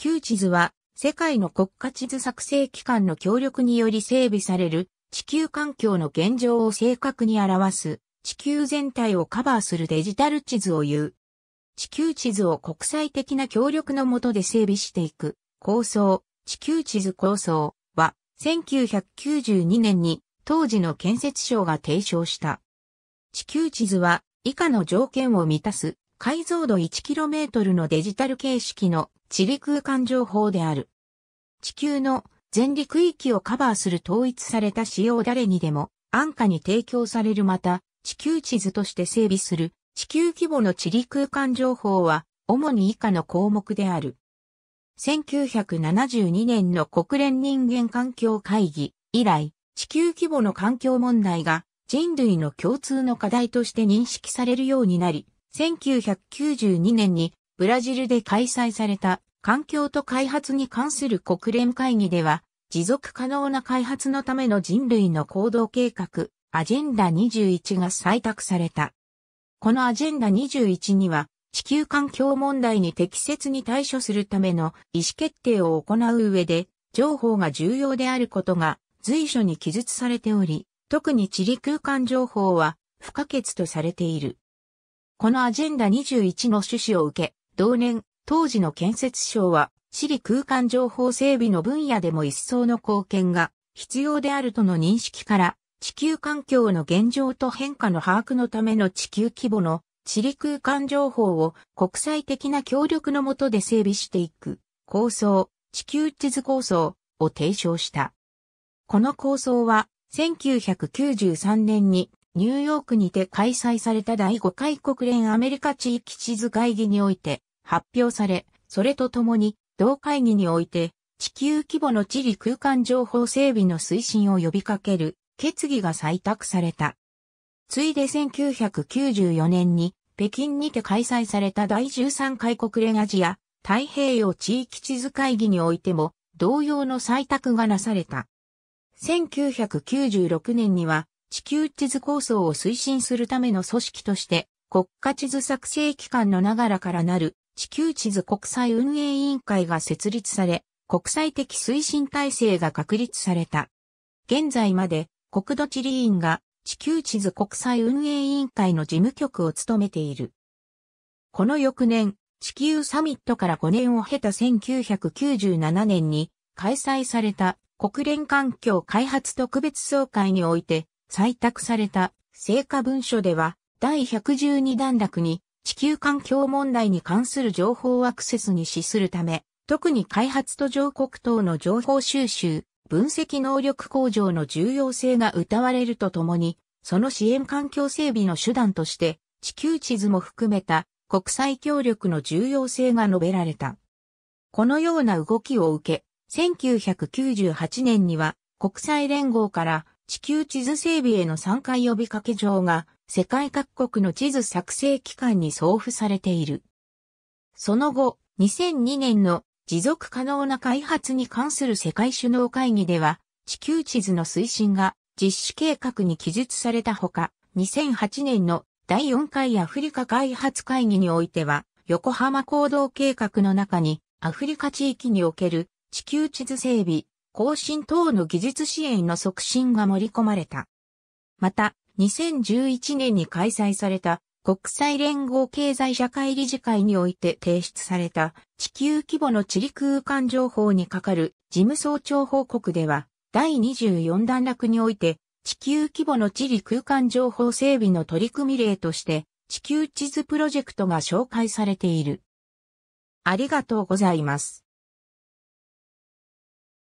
球地図は、世界の国家地図作成機関の協力により整備される地球環境の現状を正確に表す地球全体をカバーするデジタル地図を言う。地球地図を国際的な協力のもとで整備していく構想、地球地図構想は1992年に当時の建設省が提唱した。地球地図は以下の条件を満たす解像度 1km のデジタル形式の地理空間情報である。地球の全陸域をカバーする統一された仕様誰にでも安価に提供されるまた地球地図として整備する地球規模の地理空間情報は主に以下の項目である。1972年の国連人間環境会議以来地球規模の環境問題が人類の共通の課題として認識されるようになり、1992年にブラジルで開催された環境と開発に関する国連会議では、持続可能な開発のための人類の行動計画、アジェンダ21が採択された。このアジェンダ21には、地球環境問題に適切に対処するための意思決定を行う上で、情報が重要であることが随所に記述されており、特に地理空間情報は不可欠とされている。このアジェンダ21の趣旨を受け、同年、当時の建設省は、地理空間情報整備の分野でも一層の貢献が必要であるとの認識から、地球環境の現状と変化の把握のための地球規模の地理空間情報を国際的な協力のもとで整備していく構想、地球地図構想を提唱した。この構想は1993年にニューヨークにて開催された第5回国連アメリカ地域地図会議において発表され、それとともに、同会議において、地球規模の地理空間情報整備の推進を呼びかける決議が採択された。ついで1994年に北京にて開催された第13回国連アジア太平洋地域地図会議においても同様の採択がなされた。1996年には地球地図構想を推進するための組織として国家地図作成機関のながらからなる地球地図国際運営委員会が設立され、国際的推進体制が確立された。現在まで国土地理院が地球地図国際運営委員会の事務局を務めている。この翌年、地球サミットから5年を経た1997年に開催された国連環境開発特別総会において採択された成果文書では第112段落に地球環境問題に関する情報アクセスに資するため、特に開発途上国等の情報収集、分析能力向上の重要性が謳われるとともに、その支援環境整備の手段として、地球地図も含めた国際協力の重要性が述べられた。このような動きを受け、1998年には国際連合から地球地図整備への参加呼びかけ状が世界各国の地図作成機関に送付されている。その後、2002年の持続可能な開発に関する世界首脳会議では、地球地図の推進が実施計画に記述されたほか、2008年の第4回アフリカ開発会議においては、横浜行動計画の中にアフリカ地域における地球地図整備、更新等の技術支援の促進が盛り込まれた。また、2011年に開催された国際連合経済社会理事会において提出された地球規模の地理空間情報に係る事務総長報告では、第24段落において地球規模の地理空間情報整備の取り組み例として地球地図プロジェクトが紹介されている。ありがとうございます。